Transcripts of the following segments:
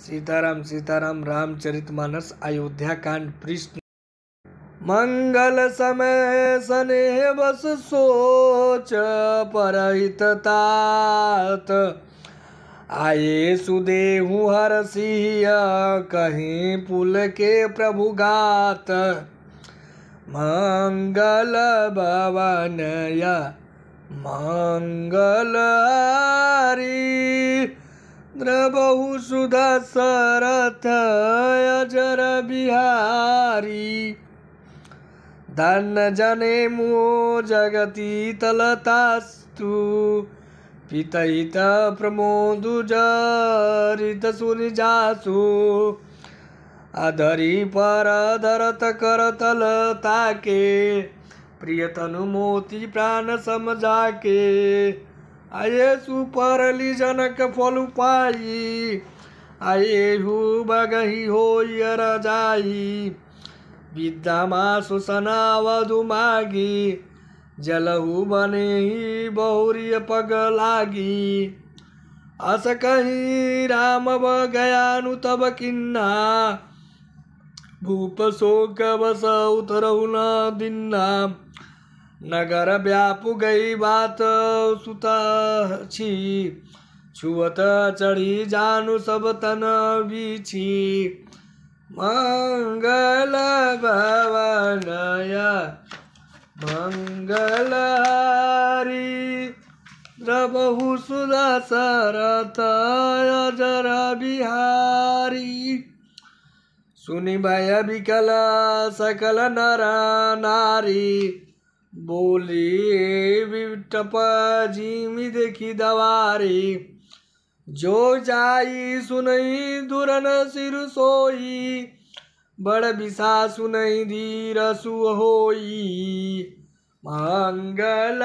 सीताराम सीताराम रामचरितमानस अयोध्या कांड पृष्ठ मंगल समय सने बस सोच परहित आये सुदेहु हर सिया कहीं पुल के प्रभु गात मंगल भवन या मंगल हरी चंद्र बहु सुधा सरथ अजर बिहारी धन जने मो जगती तलतास्तु पितहित प्रमोदुजरित सुनिजासु अधरी पर धरत कर तलता के प्रियतनु मोती प्राण समझाके आये सुपर परली जनक फल पाई हु बगही हो यर जाई विद्यामा सुसनावधु मागी जलहु बने ही बहुरी पग लागी अस कही राम व गयानु तब किन्ना भूप शोक बस उतरऊ न दिन्ना नगर व्यापु गई बात सुता छी छुअत चढ़ी जानु सब तन बीछी मंगल भवन मंगल हरी द्रबहु सुदा सरत अजर बिहारी सुनि भय विकल सकल नर नारी बोले विटप जिमी देखी दवारी जो जाई सुनई दुरन सिर सोई बड़ बिसा सुनई धीर सुहोई मंगल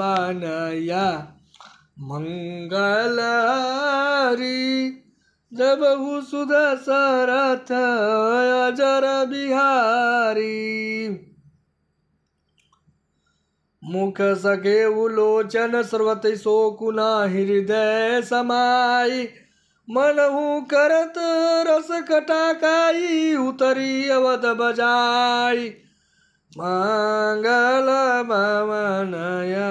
जब मंगलरी सुध सरथ अजर बिहारी मुख सके उलोचन सर्वत शोकुना हृदय समाई मनहु करत रस कटाकाई उतरी अवध बजाई मंगल भवनया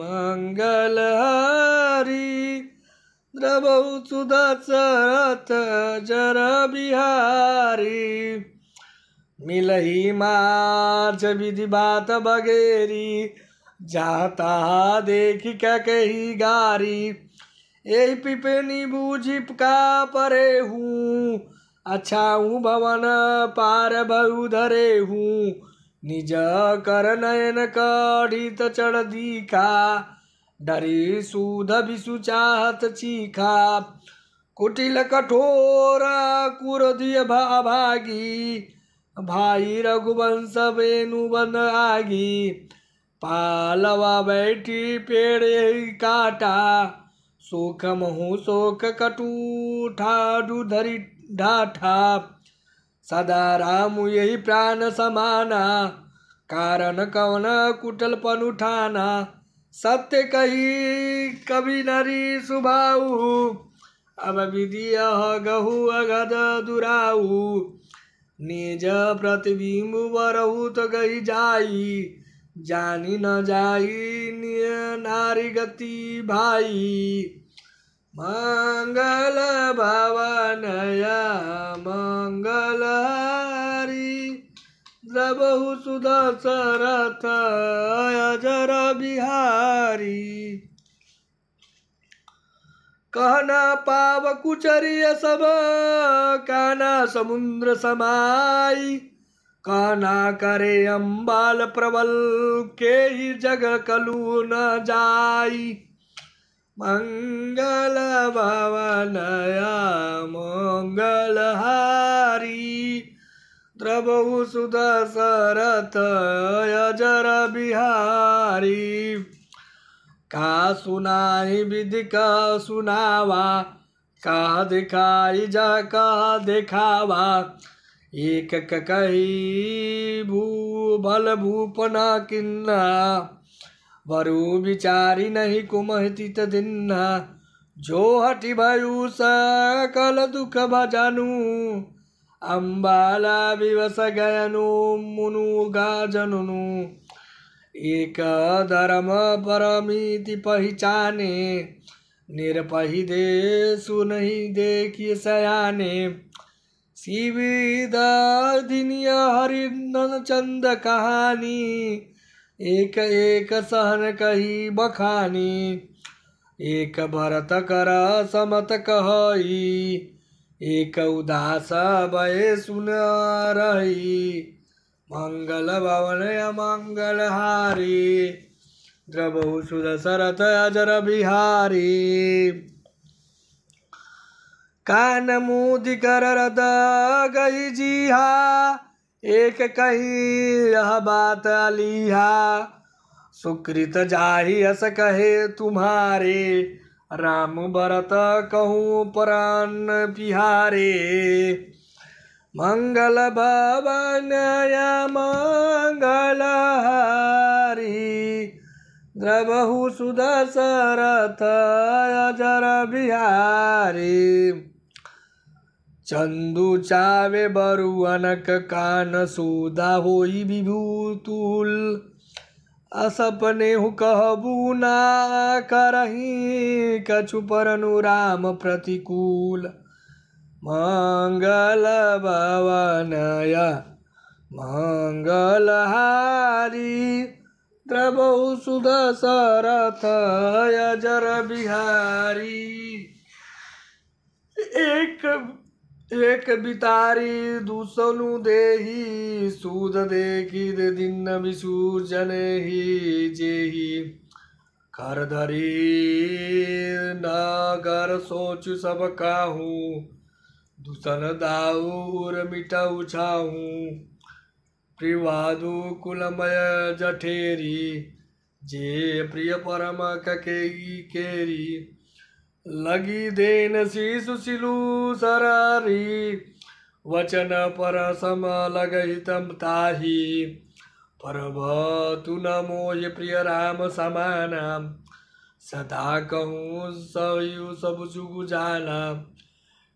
मंगल हरी द्रभौ सुधा जर बिहारी मिलही माच विधि बात बगेरी जाता देख क्या कही गारी यही पिपनी बूझी का परे हूँ अच्छा हूँ भवन पार बहु धरे हूँ निज कर नयन कढ़ी कढ़ित चढ़ दीखा डरी सुध विशु चाहत चीखा कुटिल कठोर कुर दिय भागी भाई रघुवंश बेनु बन आगी पालवा बैठी पेड़ काटा सुख महु शोक कटूठा दुधरी ढाठा सदा राम यही प्राण समाना कारण कवन कुटल उठाना सत्य कही कभी नरी सुभाऊ अब विधिय गहु अगद दुराऊ निज प्रतिबिंब बरहु तो गही जाई जानी न जाई नारी गति भाई मङ्गल भवनय मङ्गल द्रबहु सुदशरथ अजर बिहारी कहना पाव कुचरिय सब काना समुद्र समाई काना करे अम्बाल प्रबल के ही जग कलू न जाई मंगल भवन मंगल हारी द्रबहु सुध सरत अजर बिहारी का सुनाई विधि का सुनावा का दिखाई जा का दिखावा एक ककई भूबल भूपना किन्ना भरु विचारी नहीं कुमहति तिन्ना जो हटि भयु सकल दुख भजनु अम्बाला विवस गयनु मुनु गाजनु एक धर्म परमिति पहचाने निरपहि दे सुनहि देखिए सयाने सीविदिनियन हरिंदन चंद कहानी एक एक सहन कही बखानी एक भरत कर समत कही एक उदास भय सुन रही मंगल भवन मंगल हारी द्रभु सुद अजर बिहारी कान मुद कर गई जी हा एक कही यह बात लिहा सुकृत जाही अस कहे तुम्हारे राम भरत कहूँ प्राण पिहारे मंगल भवन या मंगल हरी द्रवहु सुदशरथ अजर बिहारी चंदु चावे बरुअनक कान सूदा होई विभूतुल असपने हु कहबू ना करही कछु परनु राम प्रतिकूल मंगल भवनय मंगलहारी द्रवौ सुध सरथ जर बिहारी एक बितारी दूसनु देही सूद दे दिन विसूर्जन ही जेही कर धरी नागर सोच सब काहू दूसन दाऊर मिटा उछाहू प्रिवादु कुलमय जठेरी जे प्रिय परम ककेगी केरी लगी देन शिशु शिलु सरारी वचन पर सम लगहितम ताही पर न मोह प्रिय राम समान सदा कहूँ सयु सब जुगु जाना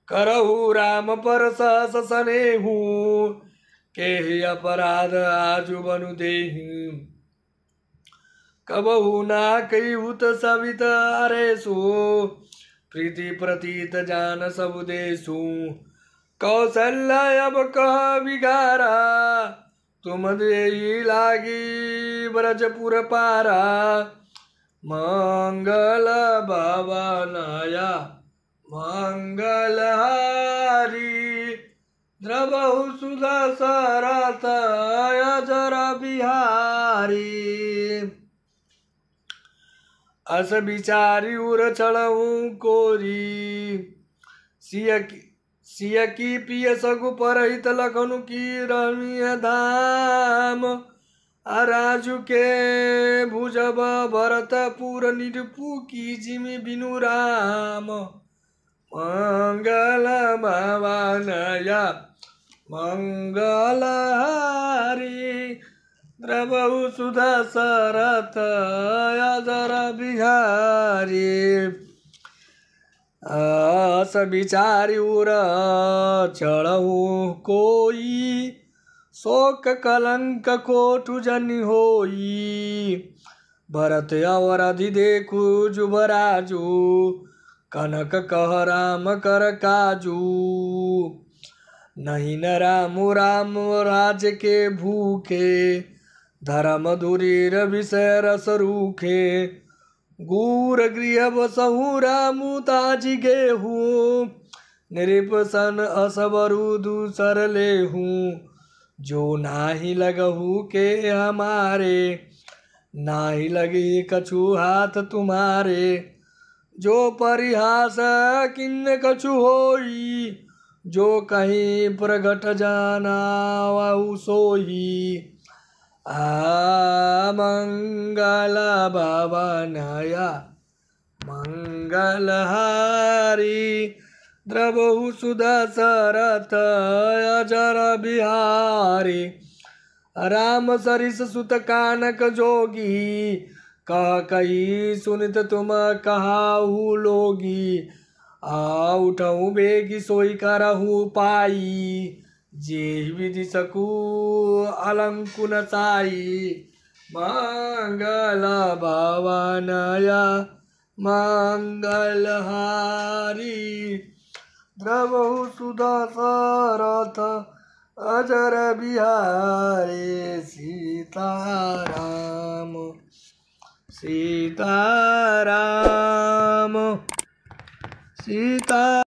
करहु राम पर सने के अपराध आजु बनु देहू कबहू ना कई उत सवित सो प्रीति प्रतीत जान सब देसु कौशल्य अब कह बिगारा तुम दे लागी ब्रजपुर पारा मंगल बाबा नया मंगलहारी द्रबहु सुधा सरा जरा बिहारी अस बिचारी उर चढ़ऊ कोरी सिय की सिय की पिय सगु परहित लखनु की रमीय धाम अराजु के भुजब भरतपुर निरपु की जिमि बिनु राम मंगल बाबा नया मंगला बहु सुधा शरत आदर बिहारी आस बिचारी उर चढ़ऊ कोई शोक कलंक कोठु जन होई भरत अवर अधि देखु जुबराजू कनक कह राम कर काजू नहीं न राम राम राज के भूखे धरा मधुरीरविषयरसरूखे गूरगृह बसहु रामुताजी गेहूँ निरिपसन असबरु दूसर लेहू जो नाही लगहू के हमारे नाही लगी कछु हाथ तुम्हारे जो परिहास किन्न कछु होई जो कहीं प्रगट जाना वह सोही मंगल मंगलहारी मङ्गलहारी द्रवौ सुदशरथय बिहारी राम सरिस सुत कानक जोगी कह कही सुनित तुम कहाऊ लोगी आ उठऊ बेगी सोई करहू पाई जे विदिसकु मंगल हारी द्रवु सुधा सारथ अजर बिहारे सीता राम सीता